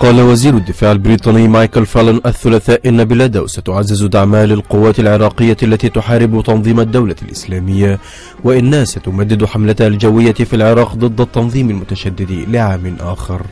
قال وزير الدفاع البريطاني مايكل فالن الثلاثاء إن بلاده ستعزز دعمها للقوات العراقية التي تحارب تنظيم الدولة الإسلامية وإنها ستمدد حملتها الجوية في العراق ضد التنظيم المتشدد لعام آخر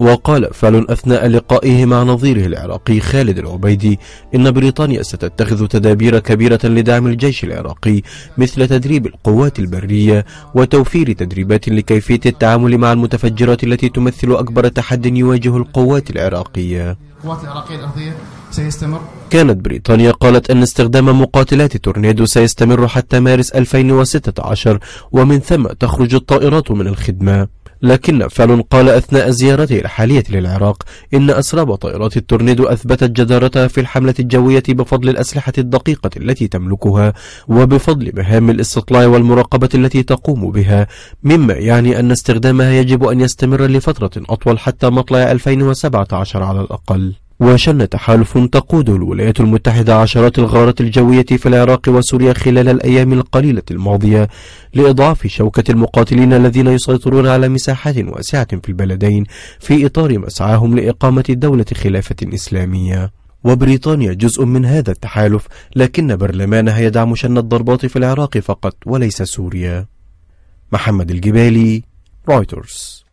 وقال فعل أثناء لقائه مع نظيره العراقي خالد العبيدي إن بريطانيا ستتخذ تدابير كبيرة لدعم الجيش العراقي مثل تدريب القوات البرية وتوفير تدريبات لكيفية التعامل مع المتفجرات التي تمثل أكبر تحد يواجه القوات العراقية القوات العراقية الأرضية سيستمر كانت بريطانيا قالت أن استخدام مقاتلات تورنيدو سيستمر حتى مارس 2016 ومن ثم تخرج الطائرات من الخدمة لكن فالون قال أثناء زيارته الحالية للعراق إن أسراب طائرات التورنيدو أثبتت جدارتها في الحملة الجوية بفضل الأسلحة الدقيقة التي تملكها وبفضل مهام الاستطلاع والمراقبة التي تقوم بها مما يعني أن استخدامها يجب أن يستمر لفترة أطول حتى مطلع 2017 على الأقل وشن تحالف تقود الولايات المتحدة عشرات الغارات الجوية في العراق وسوريا خلال الأيام القليلة الماضية لإضعاف شوكة المقاتلين الذين يسيطرون على مساحات واسعة في البلدين في إطار مسعاهم لإقامة دولة خلافة إسلامية وبريطانيا جزء من هذا التحالف لكن برلمانها يدعم شن الضربات في العراق فقط وليس سوريا محمد الجبالي رويترز